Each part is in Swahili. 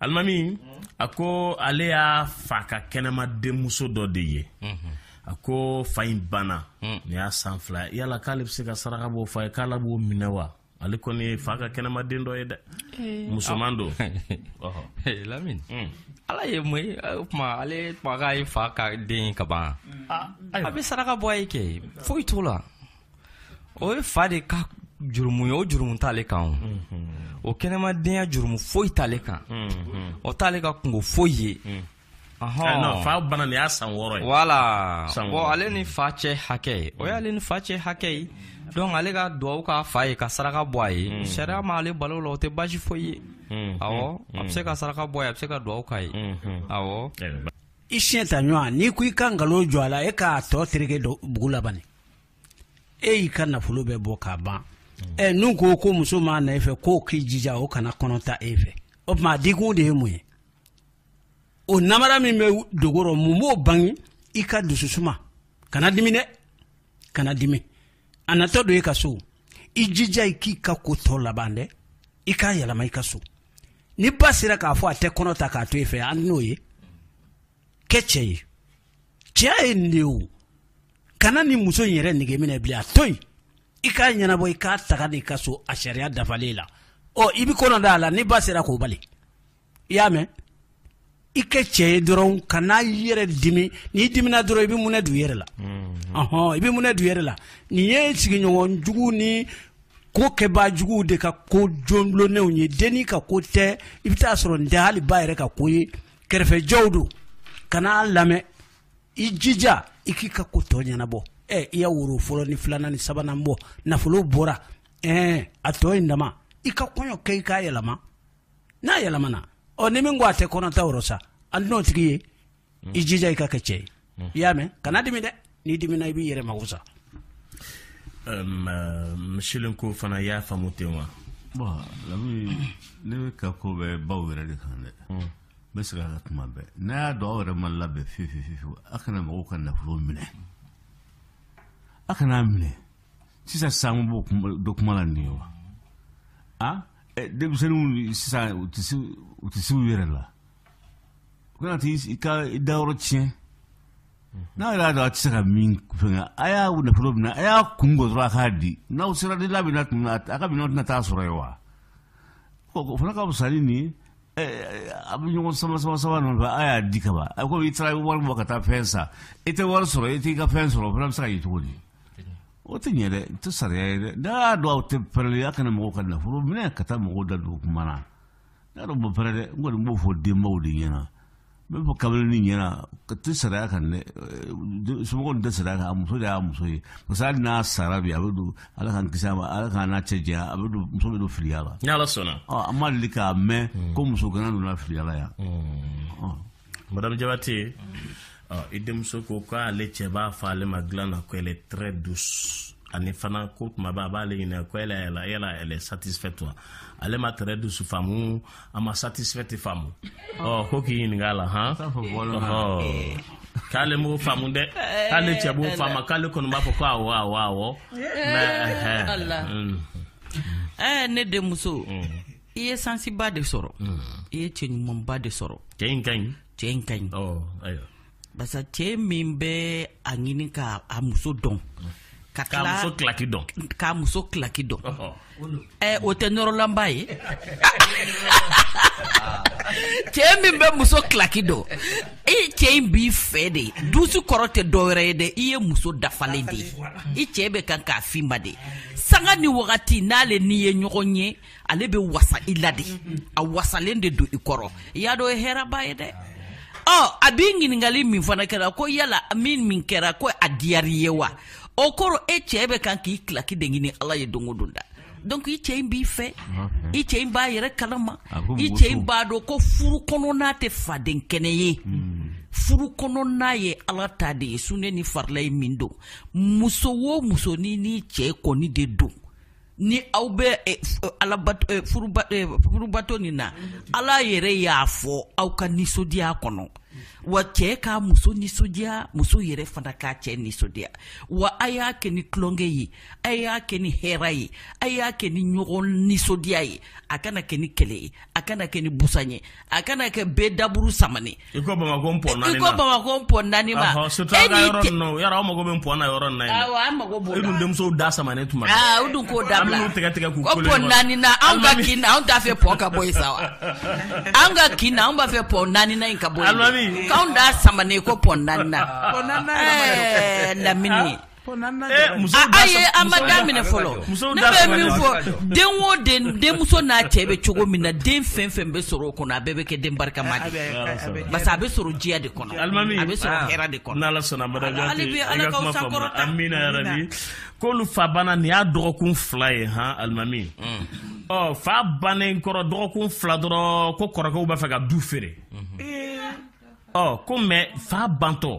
alimami a ko ale y'a fa ka kɛnɛma denmuso dɔ de ye a ko fa in banna mm. ni y'a san fila yala k'ale bɛ se ka saraka bɔ fa ye k'ala b'o minɛ wa ale kɔni ye fa ka kɛnɛmaden dɔ ye dɛ eh. musoman don eh, lamini mm. ala ye mun ye eh, o tuma ale tuma k'a ye fa ka den ye ka ban ah, a bɛ saraka bɔ a ye kɛ foyi t'o la o ye fa de ka jurumu ye o jurumu t'ale kan o o kɛnɛmadenya jurumu foyi t'ale kan o t'ale ka kungo foyi ye fa bana nin wala bɔn ale ni fa cɛ hakɛ o y'ale ni fa cɛ hakɛ ye donc ale ka duwawu k'a fa ye ka saraka bɔ a ye mm. sariya m'ale balo la o tɛ basi foyi ye mm, mm, awɔ a bɛ se ka saraka bɔ a ye a bɛ se ka duwawu k'a ye awɔ i siɲɛ ta ɲɔgɔn n'i ko i ka nkalon jɔ a la e k'a tɔ tereke bugu laban e y'i ka nafolo bɛɛ bɔ k'a ban ɛ n'u ko ko muso m'a na e fɛ k'o k'i jija o kana kɔnɔ ta e fɛ o tuma a dikun de ye mun ye o namara min bɛ dogorɔ mun b'o bange i ka dususuma kana dimi dɛ kana dimi a natɔ don i ka so i jija i k'i ka ko tɔ laban dɛ i k'a yɛlɛma i ka so ni ba sera k'a fɔ a tɛ kɔnɔ ta k'a to i fɛ an n'o ye kɛ cɛ ye cɛya ye nin de ye o kana ni muso in yɛrɛ nege minɛ bilen a to yen i k'a ɲɛnabɔ i k'a taga de i ka so a sariya dafalen la ɔ i bi ko d'a la ni ba sera k'o bali i y'a mɛn i kɛ cɛ ye dɔrɔn ka n'a yɛrɛ dimi n'i dimina dɔrɔn i bi munɛ du yɛrɛ la mhm. ɔhɔn i bi munɛ du yɛrɛ la nin ye sigiɲɔgɔn jugu ni ko kɛba juguw de ka ko jonlonenw ye dennin ka ko tɛ i bi taa sɔrɔ nin tɛ hali ba yɛrɛ ka ko ye kɛrɛfɛjɔw don ka n'a lamɛn i jija i k'i ka ko tɔ ɲɛnabɔ ɛ i ya woro fɔlɔ ni filanan ni sabanan bɔ nafolo bɔra ɛɛ a tɔ ye dama i ka kɔɲɔ kɛ i k'a yɛlɛma n'a yɛlɛmana ɔ ni min ko a tɛ kɔnɔta wɔrɔ sa an n'o tigi ye mm. i jija i ka kɛ cɛ ye i y'a mɛn mm. kana dimi dɛ n'i dimina i b'i yɛrɛ mago sa misilen um, uh, ko fana i y'a faamu ten wa bɔn lamu ne bɛ ka ko bɛ baw yɛrɛ de kan dɛ n bɛ segin a ka kuma bɛɛ n'a y'a dɔn aw yɛrɛ ma labɛn fiyefiyewu a kana mɔgɔw ka nafolo minɛ a kana minɛ sisan sanko b'o kuma la nin ye wa ah denmisɛnninw sisan u tɛ se u yɛrɛ la u kana t'i ka dayɔrɔ tiɲɛ n'a yɛrɛ y'a dɔn a tɛ se ka min fɛngɛ a y'a nafolo minɛ a y'a kun bɔ dɔrɔn a k'a di n'aw sera di labɛnna tuma a ka minɛnw tɛna taa sɔrɔ yen wa o fana ka fisa ni nin a bɛ ɲɔgɔn sama sama sama nɔfɛ a y'a di kaban a komi i taara wari bɔ ka taa fɛn san i tɛ wari sɔrɔ i t'i ka fɛn sɔrɔ o fana bɛ se ka ye cogo di o tɛ ɲɛ dɛ n sariya ye dɛ n'a eh, y'a dɔn aw tɛ pɛrɛli y'a kɛnɛ mɔgɔw ka nafolo minɛ ka taa mɔgɔw da dugu kuma na n'a dɔn bɔ pɛrɛ dɛ n kɔni b'o fɔ denbaw de ɲɛna n bɛ fɔ kabileni ɲɛna ka tɛ sariya kan dɛ somɔgɔw tɛ sariya kan a ah. muso de y'a muso ye parce que hali n'a sara bi a bɛ don ala k'an kisi a ma ala k'an n'a cɛ janya a bɛ don muso bɛ don filiya la. n'ala sɔnna. ɔ an ma deli k'a mɛn ko muso gana donna filiya la yan. madame jabate i denmuso ko k'ale cɛ b'a fɔ ale ma dilan na ko ele est très douce ani fana ko tuma bɛɛ a b'ale ɲininka ko ele elle elle ele est satisfaite ale ma très douce faamu a ma satisfaite faamu ɔ ko k'i ɲininka a la han k'ale m'o faamu dɛ k'ale cɛ b'o faamu k'ale kɔni b'a fɔ ko awɔ awɔ awɔ mɛ ɛɛ eh, eh. mm. eh, ne denmuso mm. i ye sansiba de sɔrɔ mm. i ye cɛ ɲumanba de sɔrɔ cɛ in ka ɲi cɛ in ka ɲi ɔ ayiwa barisa cɛɛ min bɛ a ɲini ka a muso dɔn ka tila k'a muso kilaki dɔn ɛ o tɛ nɔrɔlanba ye cɛɛ min bɛ muso kilaki dɔn i e cɛ in b'i fɛ de dusu kɔrɔ tɛ dɔwɛrɛ ye dɛ i ye muso dafalen de ye i cɛɛ bɛ kan k'a finma de sanga ni wagati n'ale n'i ye ɲɔgɔn ye ale bɛ wasa i la de a wasalen de don i kɔrɔ i y'a dɔn ye hɛrɛba ye dɛ ɔ oh, a b'i ɲiningali min fana kɛra ko yala min min kɛra ko a diyar'i ye wa o kɔrɔ e cɛɛ bɛ kan k'i kilaki de ɲini ala ye dongo don da donc i cɛ mb'i b'i fɛ i cɛ in b'a yɛrɛ kalama i cɛ in b'a ko furu kɔnɔna tɛ faden kɛnɛ ye hmm. furu kɔnɔna ye ala ta de ye sunɛ ni farila ye min don muso wo muso ni n'i cɛ kɔni de don ni aw bɛ eh, furubato eh, eh, nin na mhm. ala yɛrɛ y'a fɔ aw ka nisɔndiya kɔnɔ wa cɛɛ k'a muso nisɔdiya muso yɛrɛ fana k'a cɛɛ nisɔdiya wa a y'a kɛ ni tulonkɛ ye a y'a kɛ ni hɛra ye a y'a kɛ ni ɲɔgɔn nisɔdiya ye a kana kɛ ni kɛlɛ ye a kana kɛ ni busan ye a kana kɛ bɛɛ daburu samani i ko bamakɔ npɔ naani ma i ko ma na an b'o da tuma u k'o na ka kin na anw t'a fɛ pɔn ka bɔ sa wa ka kin na anw b'a fɛ na ka bɔ k'anw da samanen ko pɔndan na lamini. Ah, eh, ah, aye ye an ma daminɛ fɔlɔ ne bɛ min fɔ den o den denmuso n'a cɛ bɛ cogo min na den fɛn fɛn bɛ sɔrɔ o kɔnɔ a bɛɛ bɛ kɛ den barikama de ye barisa a bɛ sɔrɔ diya de kɔnɔ a bɛ sɔrɔ hɛrɛ de kɔnɔ ah. n'ala sɔnna madame i ka kuma faamu k'olu fa banna ni y'a dɔgɔkun fila ye han alimami ɔ mm. oh, fa bannen kɔrɔ dɔgɔkun fila dɔrɔn ko kɔrɔkɛw b'a fɛ ka du feere. Eh. ɔ ko mɛ fa bantɔ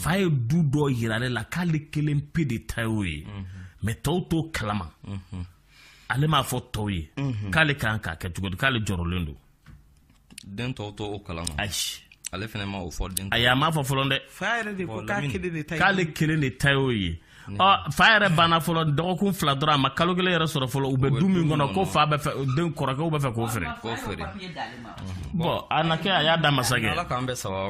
fa ye du dɔ yira ale la k'ale kelen pe de ta y'o ye mɛ tɔw t'o kalama ale m'a fɔ tɔw ye k'ale kan k'a kɛ cogo di k'ale jɔrɔlen don. den tɔw t'o kalama. ayi ale fana ma o fɔ den tɔw. ayi a m'a fɔ fɔlɔ dɛ. fa yɛrɛ de ko k'a k'ale kelen de ta y'o ye fa yɛrɛ banna fɔlɔ dɔgɔkun fila dɔrɔn a ma kalo kelen yɛrɛ sɔrɔ fɔlɔ u bɛ du min kɔnɔ ko fa bɛ fɛ den kɔrɔkɛw bɛ fɛ k'o feere bɔn a na kɛ a y'a da masakɛ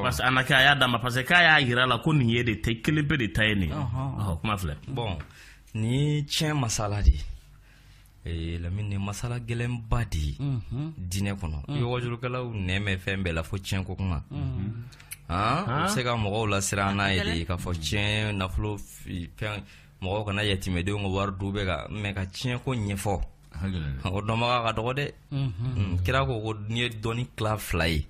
parce a na kɛ a y'a da ma parce que k'a y'a yira la ko nin ye de tɛ kelen pe de ta ye nin ye kuma filɛ bɔn nin ye tiɲɛ masala de ye lami nin masala gɛlɛnba de ye diinɛ kɔnɔ i bɛ wajulukɛlaw nɛɛ fɛn bɛɛ la fo tiɲɛ ko kuma u se ka mɔgɔw lasiran n'a ye de k'a fɔ tiɲɛ nafolo fɛn mɔgɔw kana yatimedenw ka wari du bɛ ka mɛ ka tiɲɛ ko ɲɛfɔ o dɔnbaga ka dɔgɔ dɛ kira ko ko n'i ye dɔni kilan fila ye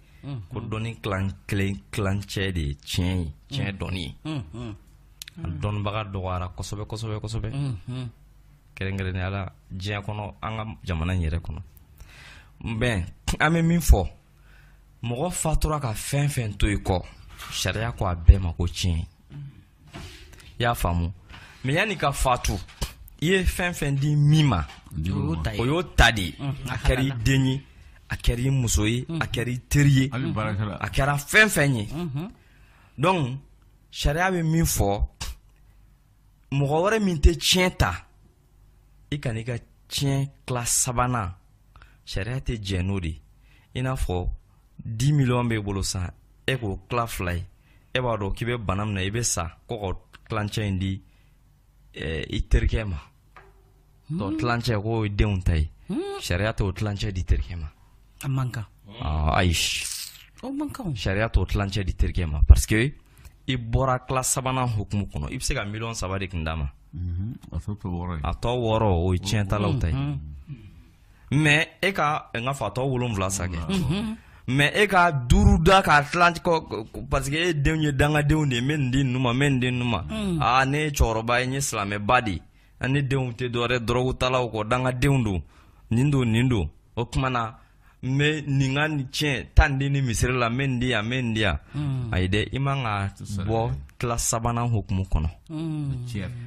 ko dɔni kilan kelen kilancɛ de ye tiɲɛ ye tiɲɛ dɔni ye a dɔnnibaga dɔgɔyara kosɛbɛ kosɛbɛ kosɛbɛ kɛrɛnkɛrɛnnenya la diɲɛ kɔnɔ an ka jamana in yɛrɛ kɔnɔ bɛn an bɛ min fɔ mɔgɔ fatura ka fɛn fɛn to i kɔ sariya ko a bɛɛ ma ko tiɲɛ i y'a faamu mɛ yanni ka fatu i ye fɛn fɛn di min ma o y'o ta de ye a kɛra i den ye a kɛra i muso ye a kɛra i teri ye a kɛra fɛn fɛn ye dɔnku sariya bɛ min fɔ mɔgɔ wɛrɛ min tɛ tiɲɛ ta i kana i ka tiɲɛ kila sabanan sariya tɛ jɛn n'o de i n'a fɔ 10 miliyɔn b'e bolo san e k'o tila fila ye e b'a dɔn k'i bɛ bana min i e bɛ sa ko ka tilancɛ in di e, i terikɛ ma hmm. dɔn tilancɛ k'o ye denw ta ye hmm. sariya t'o tilancɛ di terikɛ ma a man kan ayi sariya t'o tilancɛ di terikɛ ma parce que i bɔra tila sabanan hukumu kɔnɔ i bɛ se ka miliyɔn saba de kun d'a ma mhm. a tɔ wɔɔrɔ o ye tiɲɛ talaw hmm. ta ye mɛ e ka n ka fɔ a tɔ wolonwula sa kɛ mɛ e ka duuru da k'a tilan kɔ parce e denw ye dangadenw de ye n nin di ninnu ma nin di ninnu aa ne ye cɛkɔrɔba ye n ye silamɛba de ne denw tɛ dɔwɛrɛ dɔrɔgutalaw kɔ dangadenw don nin don nin don o kuma na n nin ka nin tiɲɛ tan di ni misiri la n nin di yan n nin di yan mm. ayi dɛ i man ka bɔ tila sabanan hukumu kɔnɔ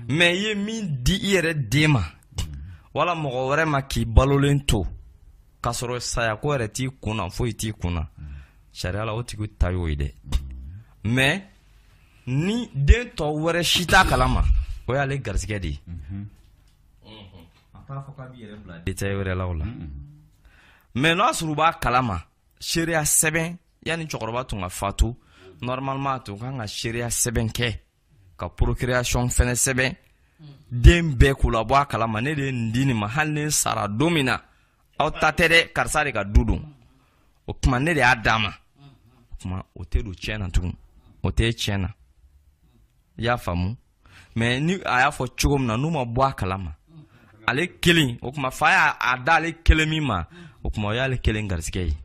mɛ i ye min di i yɛrɛ den ma mm. wala mɔgɔ wɛrɛ ma k'i balolen to k'a sɔrɔ sayako yɛrɛ t'i kun na foyi t'i kun na sariya la o tigi ta y'o ye dɛ mɛ ni den tɔ wɛrɛ si t'a kalama o y'ale garisigɛ de ye detaye wɛrɛ la o la mɛ n'a sɔrɔ u b'a kalama seereya sɛbɛn yanni cɛkɔrɔba tun ka fatu normalement a tun kan ka seereya sɛbɛn kɛ ka procréation fɛnɛ sɛbɛn den bɛɛ k'u labɔ a kalama ne de ye nin di nin ma hali ni sara don min na aw ta tɛ dɛ karisa de ka du don o kuma ne de y'a d'a ma o kuma o tɛ don tiɲɛ na tugun o tɛ tiɲɛ na i y'a faamu mɛ ni a y'a fɔ cogo min na n'u ma bɔ a kala ma ale kelen o kuma fa y'a da ale kelen min ma o kuma o y'ale kelen garisigɛ ye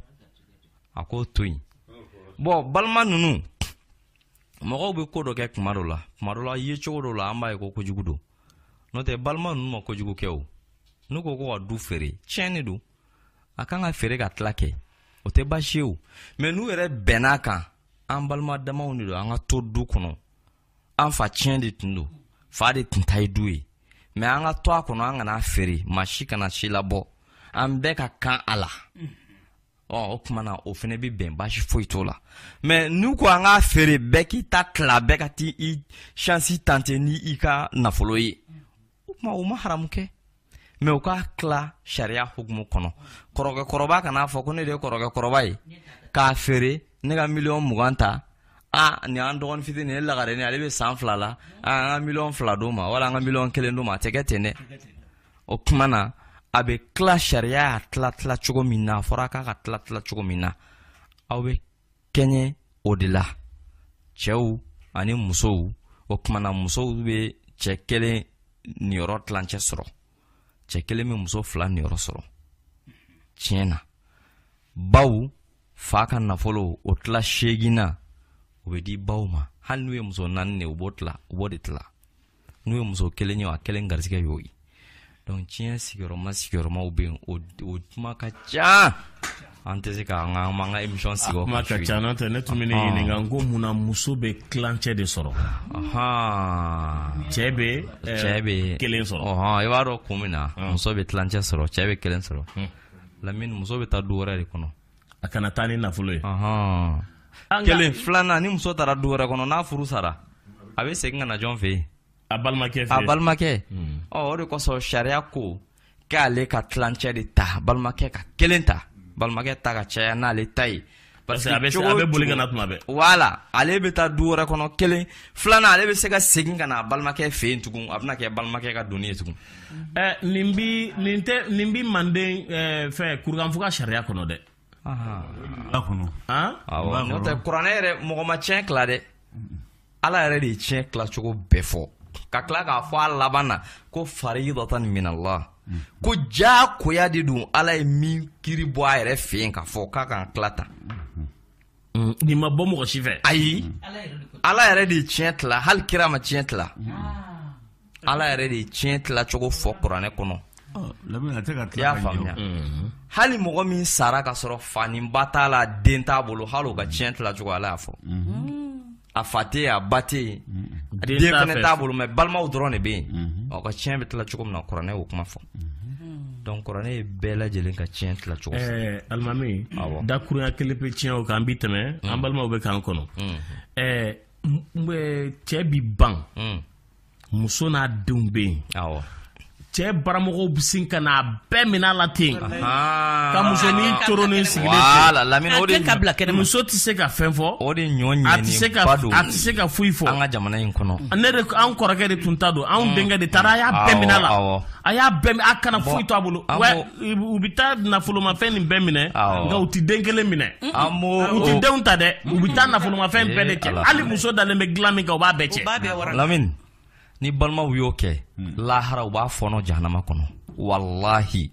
a k'o to yen bɔn balima ninnu mɔgɔw bɛ ko dɔ kɛ kuma dɔ la kuma dɔ la yecogo dɔ la an b'a ye ko kojugu don n'o tɛ balima ninnu ma kojugu kɛ o n'u ko ko ka du feere tiɲɛni don a kan ka feere ka tila kɛ o tɛ baasi ye o mɛ n'u yɛrɛ bɛnna a kan an balima damaw de don an ka to du kɔnɔ an fa tiɲɛ de tun don fa de tun ta ye du ye mɛ an ka to a kɔnɔ an kana feere maa si kana si labɔ an bɛɛ ka kan a la ɔ o tuma na o fana bɛ bɛn baasi foyi t'o la mɛ n'u ko an k'a feere bɛɛ k'i ta tila bɛɛ ka t'i i sansi tante ni i ka nafolo ye o tuma o ma haramu kɛ. mɛ u k'a tila sariya hukumu kɔnɔ kɔrɔkɛ kɔrɔba kan'a fɔ ko ne de ye kɔrɔkɛ kɔrɔba ye k'a feere ne ka miliyɔn mugan ta a ni an dɔgɔnin fitini ne lagareni ale bɛ san fila la an ka miliyɔn fila d'o ma wala an ka miliyɔn kelen d'o ma a tɛ kɛ ten dɛ o tuma na a bɛ tila sariya y'a tila tila cogo min na a fɔra k'a ka tila tila cogo min na aw bɛ kɛɲɛ o de la cɛw ani musow o tuma na musow bɛ cɛ kelen niyɔrɔ tilancɛ sɔrɔ cɛ kelen bɛ muso fila niyɔrɔ sɔrɔ tiɲɛ na baw fa ka nafolo o tila seegina o bɛ di baw ma hali n'u ye muso naani de u b'o tila u b'o de tila n'u ye muso kelen ye a kelen garisigɛ y'o ye donc tiɲɛ sigiyɔrɔma sigiyɔrɔmaw bɛ yen o kuma ka ca an tɛ se k'an ka an ka émission sigi ah, o kan. a kuma ka ca n'o tɛ ne tun bɛ ne ɲininka ah. n ko munna muso bɛ kilancɛ de sɔrɔ. cɛ bɛ cɛ bɛ kelen sɔrɔ. i e b'a dɔn kun min na muso bɛ kilancɛ sɔrɔ cɛ bɛ kelen sɔrɔ hmm. lamini muso bɛ taa du wɛrɛ de kɔnɔ. a kana taa ni nafolo ye. kelen filanan ni muso taara du wɛrɛ kɔnɔ n'a furu sara a bɛ segin ka na jɔn fɛ yen. a balimakɛ fɛ yen a balimakɛ. ɔ hmm. oh, o de kosɔn sariya ko k'ale ka kilancɛ de ta balimakɛ ka kelen ta balimakɛ ta ka caya n'ale ta ye parce que voilà ale bɛ taa du wɛrɛ kɔnɔ kelen filanan ale bɛ se ka segin ka na a balimakɛ fɛ yen tugun a bɛna kɛ balimakɛ ka doni ye tugun. nin bi manden ɛɛ fɛn sariya kɔnɔ dɛ. ba kuranɛ yɛrɛ mɔgɔ ma tiɲɛ tila dɛ ala yɛrɛ de ye tiɲɛ tilacogo bɛɛ fɔ ka tila k'a fɔ a laban na ko faridatan minallah ko jaakoya de don ala ye min kiri bɔ a yɛrɛ fɛ yen k'a fɔ k'a kan tila ta mm, nin ma bɔ mɔgɔ si fɛ ayi ala yɛrɛ de ye tiɲɛ tila hali kira ma tiɲɛ tila ah. ala yɛrɛ de ye tiɲɛ tila cogo fɔ kuranɛ kɔnɔ i y'a faamuya mm-hmm. hali mɔgɔ min sara ka sɔrɔ faninba t'a la den t'a bolo hali o ka tiɲɛ tila cogo ala y'a fɔ mm-hmm. a fa tɛ yen a ba tɛ yen mm-hmm den fɛnɛ t'a bolo mɛ balimaw dɔrɔn de bɛ yen ɔ ka tiɲɛ bɛ tila cogo min na kuranɛ y'o kuma fɔ donc kuranɛ ye bɛɛ lajɛlen ka tiɲɛ tila cogo alimami ah, dakuruya kelen pe tiɲɛ o kan bi tɛmɛ an balimaw bɛ k'an kɔnɔ cɛɛ cɛ bi ban muso n'a denw be yen cɛɛ baramɔgɔw bisin kana ka n'a bɛɛ mina la ten ka musonin coronin sigilen tɛ se ka fɛn fɔ a tɛ se ka foyi fɔ ne de an kɔrɔkɛ de tun ta don anw mm. denkɛ de taara a y'a bɛɛ mina la a y'a bɛɛ a kana foyi to a bolo u be taa nafolomafɛn nin bɛɛ minɛ nka u tɛ den kelen minɛ u tɛ denw ta dɛ u be taa nafolomafɛn bɛɛ de ee, cɛ hali muso dalen gilan min kan u b'a bɛɛ cɛ ni balimaw y'o kɛ hmm. lahara u b'a fɔɔnɔ jahanama kɔnɔ walahi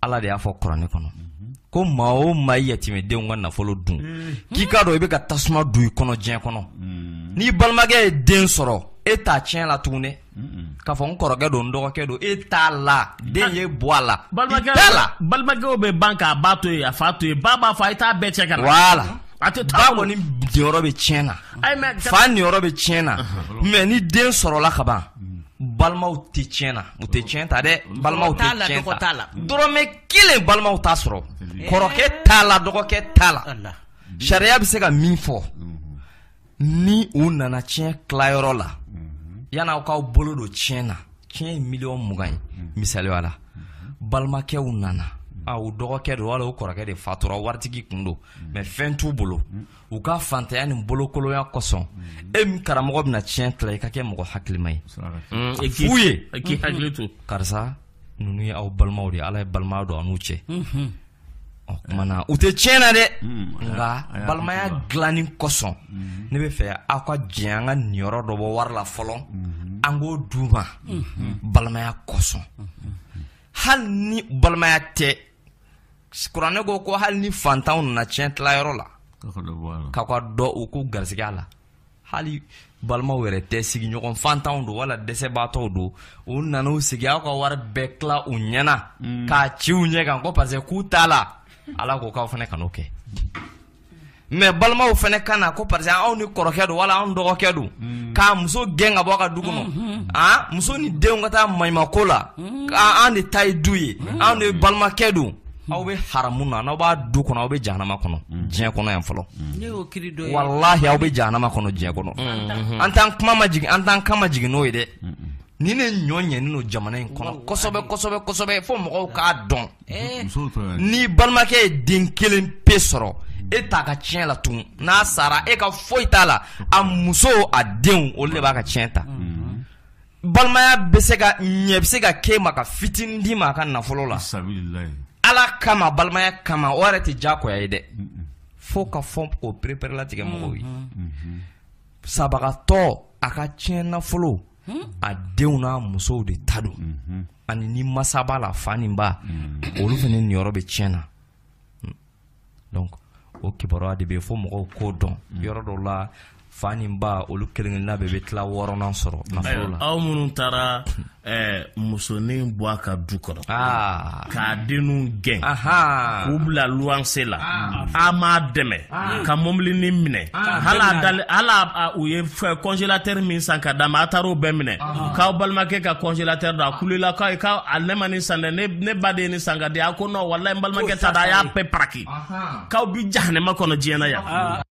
ala de y'a fɔ kuranɛ kɔnɔ mhm. ko maa o maa i yatimedenw ka nafolo dun eh. k'i k'a dɔn i bɛ ka tasuma don i kɔnɔ diɲɛ kɔnɔ hmm. n'i balimakɛ ye den sɔrɔ e t'a tiɲɛ la tuguni dɛ hmm. k'a fɔ n kɔrɔkɛ don n dɔgɔkɛ don e t'a la den ye bɔ a la i t'a la balimakɛw bɛ ban k'a ba to yen a fa to yen ba b'a fɔ a ye t'a bɛɛ cɛ ka na. a tɛ to a kɔni jɔyɔrɔ bɛ tiɲɛ na fa niyɔrɔ bɛ tiɲɛ na mɛ ni den sɔrɔla ka ban hmm. balimaw tɛ tiɲɛ na u tɛ tiɲɛ ta dɛ balimaw tɛ tiɲɛ ta hmm. dɔrɔmɛ kelen balimaw t'a sɔrɔ kɔrɔkɛ t'a la dɔgɔkɛ t'a la sariya bɛ se ka min fɔ hmm. ni u nana tiɲɛ tilayɔrɔ la yann'aw k'aw bolo don tiɲɛ na tiɲɛ ye miliyɔn mugan ye misaliya la balimakɛw nana u dɔgɔkɛ do wala u kɔrɔkɛ de fatura waritigi kun don mɛ mm. fɛn t'u bolo mm. u ka fantanya ni bolokoloya kosɔn mm. e min karamɔgɔ bɛna tiɲɛ tila i ka kɛ mɔgɔ hakilima ye e f'u ye e k'i hakili mm-hmm. to karisa ninnu ye aw balimaw de ala ye balimaya don an'u cɛ ɔ kumana u tɛ tiɲɛ na dɛ nka balimaya dilanin kosɔn mm-hmm. ne bɛ fɛ aw ka jɛ an ka niyɔrɔ dɔ bɔ wari la fɔlɔ mm-hmm. an k'o d'u ma balimaya kosɔn hali ni balimaya tɛ kuranɛ ko ko hali ni fantanw nana tiɲɛ tilayɔrɔ la k'aw ka dɔ u k'u garisigɛ a la hali balimaw yɛrɛ tɛ sigiɲɔgɔn fantanw do wala dɛsɛbaatɔw don u nana u sigi aw ka wari bɛɛ tila u ɲɛna mm. k'a ci u ɲɛ kan ko parce que k'u t'a la ala ko k'aw fana kan'o kɛ mɛ balimaw fana ka na ko parce que anw ni kɔrɔkɛ do wala anw dɔgɔkɛ don mm. k'a muso gɛn ka bɔ ka du kɔnɔ mm-hmm. a muso ni denw ka taa maɲumako la mm-hmm. an de ta ye du ye mm-hmm. anw de balimakɛ don aw be haramu na n'aw b'a du kɔnɔ aw be jahanama kɔnɔ mm. diɲɛ kɔnɔ yan fɔlɔ mm. wallahi aw be jahanama kɔnɔ diɲɛ kɔnɔ mm-hmm. an t'an kuma ma jigin an t'an kan ma jigin n'o ye dɛ ni ne ɲɔ ɲɛni no jamana in kɔnɔ kosɛbɛ kosɛbɛ kosɛbɛ fo mɔgɔw k'a dɔn eh. ni balimakɛ ye den kelen pe sɔrɔ e t'a ka tiɲɛ la tugun n'a sara e ka foyi t'a la a muso a denw olu le b'a ka tiɲɛ ta mm-hmm. balimaya bɛ se ka ɲɛ bɛ se ka k'e ma ka fitinin d'i ma a ka nafolo la ala kama balimaya kama o yɛrɛ tɛ jagoya ye dɛ fo ka fɔ k'o pereperelatigɛ mɔgɔw ye mm-hmm. Mm-hmm. sabagatɔ a ka tiɲɛ nafolo mm-hmm. a denw n'a musow de ta don ani ni masa b'a la fa ni ba olu fana niyɔrɔ bɛ tiɲɛ na mm. donc o kibaruya de be yen fo mɔgɔw k'o dɔn mm. yɔrɔ dɔw la fa ni ba olu kelen kelenna bɛɛ bɛ tila wɔɔrɔnan sɔrɔ nafolo la aw minnu taara eh, musonin bɔ a ka du kɔnɔ ah. k'a denninw gɛn k'u bila luwanse la ah. a m'a dɛmɛ ah. ka mɔbilinin minɛ hali u ye kɔnselatɛri min san ka d'a ma a taara o bɛɛ minɛ k'aw balimakɛ ka kɔnselatɛri don a kulela k'a ye ne ma nin san dɛ ne baden ye nin san ka di a ko nɔn walayi n balimakɛ ta da a y'a bɛɛ paraki k'aw bi jahanama kɔnɔ diɲɛ na yan.